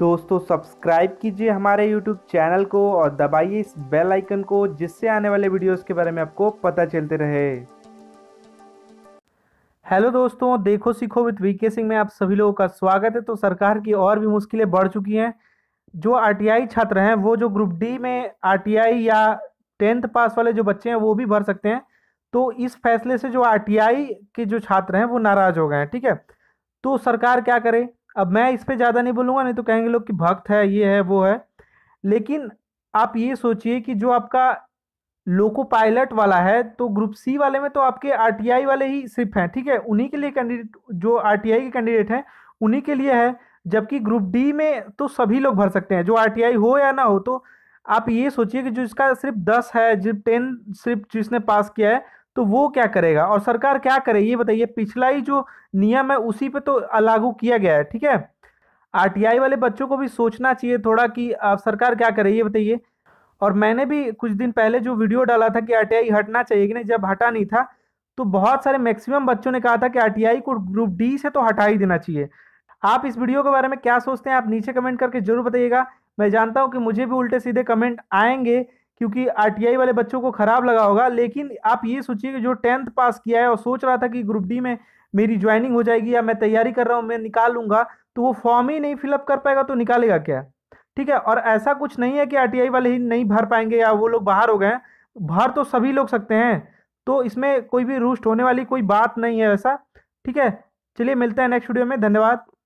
दोस्तों सब्सक्राइब कीजिए हमारे यूट्यूब चैनल को और दबाइए इस बेल आइकन को जिससे आने वाले वीडियोस के बारे में आपको पता चलते रहे हेलो दोस्तों देखो सीखो विद वीके सिंह में आप सभी लोगों का स्वागत है तो सरकार की और भी मुश्किलें बढ़ चुकी हैं जो आरटीआई छात्र हैं वो जो ग्रुप डी में आरटीआई या टेंथ पास वाले जो बच्चे हैं वो भी भर सकते हैं तो इस फैसले से जो आरटीआई के जो छात्र हैं वो नाराज़ हो गए हैं ठीक है तो सरकार क्या करे अब मैं इस पर ज़्यादा नहीं बोलूँगा नहीं तो कहेंगे लोग कि भक्त है ये है वो है लेकिन आप ये सोचिए कि जो आपका लोको पायलट वाला है तो ग्रुप सी वाले में तो आपके आरटीआई वाले ही सिर्फ हैं ठीक है उन्हीं के लिए कैंडिडेट जो आरटीआई के कैंडिडेट हैं उन्हीं के लिए है जबकि ग्रुप डी में तो सभी लोग भर सकते हैं जो आरटीआई हो या ना हो तो आप ये सोचिए कि जो इसका सिर्फ दस है जिस टेन सिर्फ जिसने पास किया है तो वो क्या करेगा और सरकार क्या करे ये बताइए पिछला ही जो नियम है उसी पे तो लागू किया गया है ठीक है आरटीआई वाले बच्चों को भी सोचना चाहिए थोड़ा कि आप सरकार क्या करे ये बताइए और मैंने भी कुछ दिन पहले जो वीडियो डाला था कि आरटीआई हटना चाहिए कि नहीं जब हटा नहीं था तो बहुत सारे मैक्सिमम बच्चों ने कहा था कि आरटीआई को ग्रुप डी से तो हटा ही देना चाहिए आप इस वीडियो के बारे में क्या सोचते हैं आप नीचे कमेंट करके जरूर बताइएगा मैं जानता हूँ कि मुझे भी उल्टे सीधे कमेंट आएंगे क्योंकि आरटीआई वाले बच्चों को खराब लगा होगा लेकिन आप ये सोचिए कि जो टेंथ पास किया है और सोच रहा था कि ग्रुप डी में मेरी ज्वाइनिंग हो जाएगी या मैं तैयारी कर रहा हूँ मैं निकाल लूँगा तो वो फॉर्म ही नहीं फिलअप कर पाएगा तो निकालेगा क्या ठीक है और ऐसा कुछ नहीं है कि आर वाले ही नहीं भर पाएंगे या वो लोग बाहर हो गए भर तो सभी लोग सकते हैं तो इसमें कोई भी रूस्ट होने वाली कोई बात नहीं है वैसा ठीक है चलिए मिलते हैं नेक्स्ट वीडियो में धन्यवाद